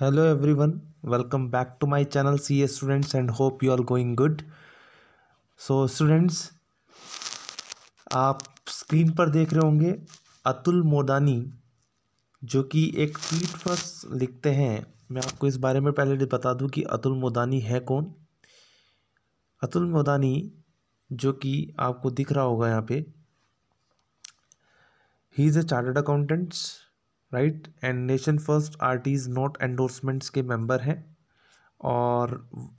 hello everyone welcome back to my channel C A students and hope you are going good so students आप screen पर देख रहे होंगे अतुल मोदानी जो कि एक ट्वीट पर लिखते हैं मैं आपको इस बारे में पहले बता दूं कि अतुल मोदानी है कौन अतुल मोदानी जो कि आपको दिख रहा होगा यहाँ पे ही is a chartered accountants right and nation first RTs not endorsements के मेंबर हैं और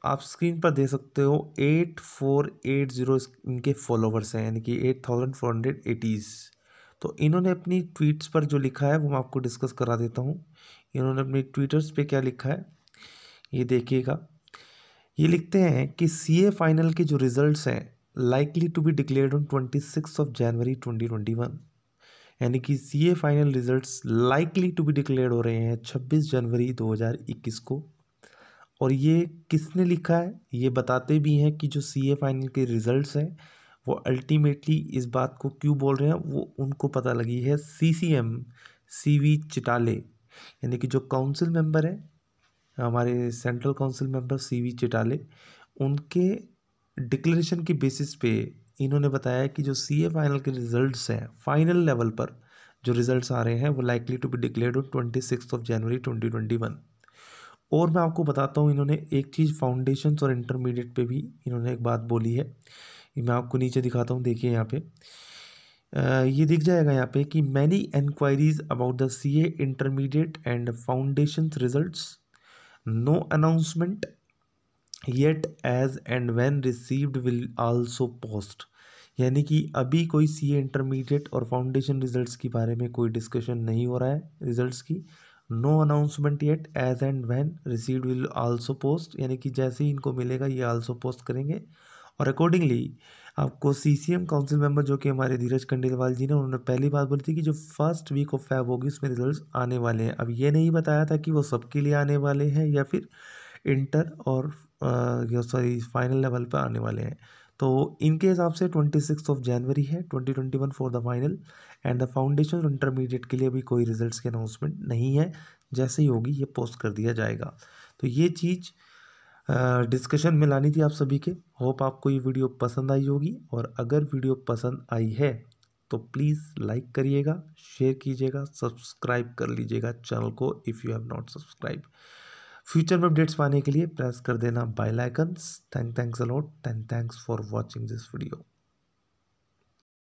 आप स्क्रीन पर देख सकते हो एट फोर एट ज़ीरो इनके फॉलोवर्स हैं यानी कि eight thousand four hundred eighties तो इन्होंने अपनी ट्वीट्स पर जो लिखा है वो मैं आपको डिस्कस करा देता हूँ इन्होंने अपने ट्विटर्स पे क्या लिखा है ये देखिएगा ये लिखते हैं कि ए फाइनल के जो रिज़ल्ट हैं likely to be declared on twenty six of January twenty twenty one यानी कि CA final results likely to be declare हो रहे हैं 26 जनवरी 2021 को और ये किसने लिखा है ये बताते भी हैं कि जो सीए फाइनल के रिजल्ट्स हैं वो अल्टीमेटली इस बात को क्यों बोल रहे हैं वो उनको पता लगी है सी सी एम सी वी चिटाले यानी कि जो काउंसिल मेंबर हैं हमारे central council member V Chitale उनके डिक्लेरेशन के बेसिस पे इन्होंने बताया कि जो सी ए फाइनल के रिजल्ट्स हैं फाइनल लेवल पर जो रिजल्ट्स आ रहे हैं वो likely to be declared on twenty six of January twenty twenty one और मैं आपको बताता हूँ इन्होंने एक चीज़ फाउंडेशन और इंटरमीडिएट पे भी इन्होंने एक बात बोली है मैं आपको नीचे दिखाता हूँ देखिए यहाँ पे आ, ये दिख जाएगा यहाँ पे कि many inquiries about the C A intermediate and foundation result no announcement yet as and when received will also post यानी कि अभी कोई सी इंटरमीडिएट और फाउंडेशन रिजल्ट्स के बारे में कोई डिस्कशन नहीं हो रहा है रिजल्ट्स की no announcement yet as and when received will also post यानी कि जैसे ही इनको मिलेगा ये आल्सो पोस्ट करेंगे और अकॉर्डिंगली आपको C C M council member जो कि हमारे धीरज कंडेलवाल जी ने उन्होंने पहली बात बोली थी कि जो फर्स्ट वीक ऑफ फैब होगी उसमें रिजल्ट्स आने वाले हैं अब ये नहीं बताया था कि वो सबके लिए आने वाले हैं या फिर इंटर और सॉरी फाइनल लेवल पर आने वाले हैं तो इनके हिसाब से ट्वेंटी सिक्स ऑफ जनवरी है twenty twenty one for the final and the foundation और इंटरमीडिएट के लिए भी कोई रिजल्ट्स के अनाउंसमेंट नहीं है जैसे ही होगी ये पोस्ट कर दिया जाएगा तो ये चीज़ डिस्कशन में लानी थी आप सभी के होप आपको ये वीडियो पसंद आई होगी और अगर वीडियो पसंद आई है तो प्लीज़ लाइक करिएगा शेयर कीजिएगा सब्सक्राइब कर लीजिएगा चैनल को if you have not subscribe future में अपडेट्स पाने के लिए प्रेस कर देना bell icon thank thanks a lot thank thanks for watching this video